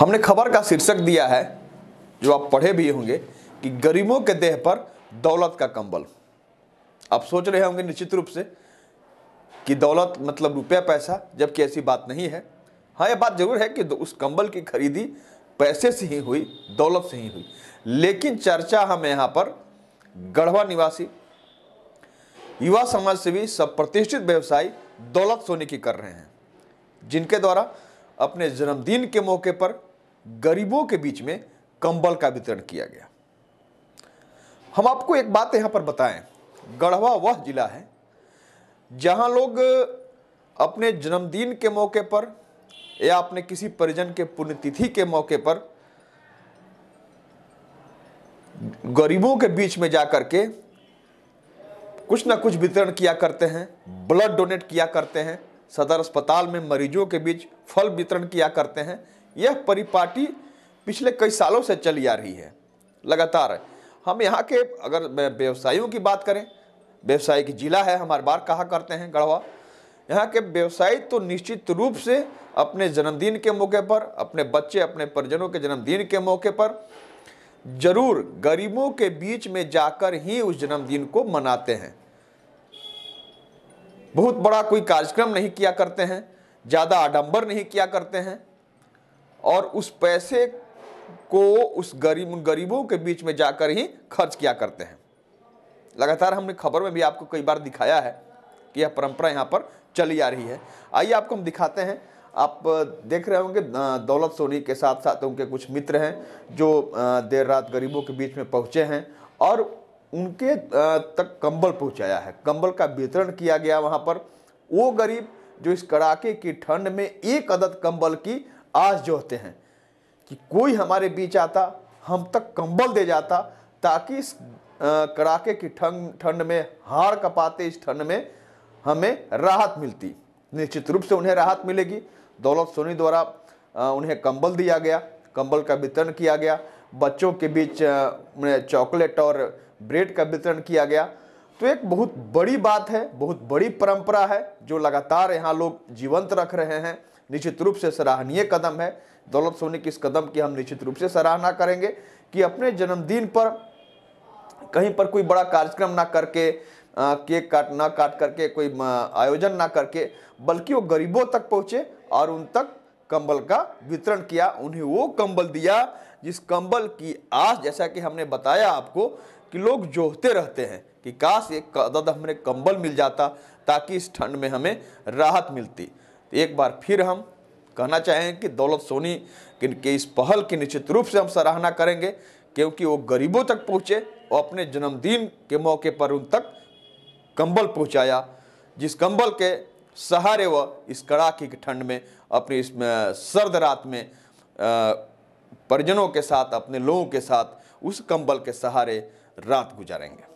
हमने खबर का शीर्षक दिया है जो आप पढ़े भी होंगे कि गरीबों के देह पर दौलत का कंबल आप सोच रहे होंगे निश्चित रूप से कि दौलत मतलब रुपया पैसा जबकि ऐसी बात नहीं है हाँ यह बात जरूर है कि उस कंबल की खरीदी पैसे से ही हुई दौलत से ही हुई लेकिन चर्चा हम यहाँ पर गढ़वा निवासी युवा समाज सेवी सब प्रतिष्ठित व्यवसायी दौलत सोने की कर रहे हैं जिनके द्वारा अपने जन्मदिन के मौके पर गरीबों के बीच में कंबल का वितरण किया गया हम आपको एक बात यहां पर बताएं गढ़वा वह जिला है जहां लोग अपने जन्मदिन के मौके पर या अपने किसी परिजन के पुण्यतिथि के मौके पर गरीबों के बीच में जाकर के कुछ ना कुछ वितरण किया करते हैं ब्लड डोनेट किया करते हैं सदर अस्पताल में मरीजों के बीच फल वितरण किया करते हैं यह परिपाटी पिछले कई सालों से चली आ रही है लगातार हम यहाँ के अगर व्यवसायियों की बात करें व्यवसाय की जिला है हमारे बार कहा करते हैं गढ़वा यहाँ के व्यवसायी तो निश्चित रूप से अपने जन्मदिन के मौके पर अपने बच्चे अपने परिजनों के जन्मदिन के मौके पर जरूर गरीबों के बीच में जाकर ही उस जन्मदिन को मनाते हैं बहुत बड़ा कोई कार्यक्रम नहीं किया करते हैं ज़्यादा आडंबर नहीं किया करते हैं और उस पैसे को उस गरीब गरीबों के बीच में जाकर ही खर्च किया करते हैं लगातार हमने खबर में भी आपको कई बार दिखाया है कि यह परंपरा यहाँ पर चली आ रही है आइए आपको हम दिखाते हैं आप देख रहे होंगे दौलत सोनी के साथ साथ उनके कुछ मित्र हैं जो देर रात गरीबों के बीच में पहुँचे हैं और उनके तक कंबल पहुँचाया है कंबल का वितरण किया गया वहाँ पर वो गरीब जो इस कड़ाके की ठंड में एक अदद कंबल की आज जो होते हैं कि कोई हमारे बीच आता हम तक कंबल दे जाता ताकि इस कड़ाके की ठंड ठंड में हार कपाते इस ठंड में हमें राहत मिलती निश्चित रूप से उन्हें राहत मिलेगी दौलत सोनी द्वारा उन्हें कंबल दिया गया कंबल का वितरण किया गया बच्चों के बीच चॉकलेट और ब्रेड का वितरण किया गया तो एक बहुत बड़ी बात है बहुत बड़ी परंपरा है जो लगातार यहाँ लोग जीवंत रख रहे हैं निश्चित रूप से सराहनीय कदम है दौलत सोनी के इस कदम की हम निश्चित रूप से सराहना करेंगे कि अपने जन्मदिन पर कहीं पर कोई बड़ा कार्यक्रम ना करके आ, केक काट ना काट करके कोई आयोजन ना करके बल्कि वो गरीबों तक पहुँचे और उन तक कंबल का वितरण किया उन्हें वो कंबल दिया जिस कंबल की आस जैसा कि हमने बताया आपको कि लोग जोहते रहते हैं कि काश एक अदद हमने कंबल मिल जाता ताकि इस ठंड में हमें राहत मिलती तो एक बार फिर हम कहना चाहेंगे कि दौलत सोनी के इस पहल की निश्चित रूप से हम सराहना करेंगे क्योंकि वो गरीबों तक पहुँचे और अपने जन्मदिन के मौके पर उन तक कंबल पहुँचाया जिस कंबल के सहारे व इस कड़ाके की ठंड में अपनी इस सर्द रात में परिजनों के साथ अपने लोगों के साथ उस कंबल के सहारे रात गुजारेंगे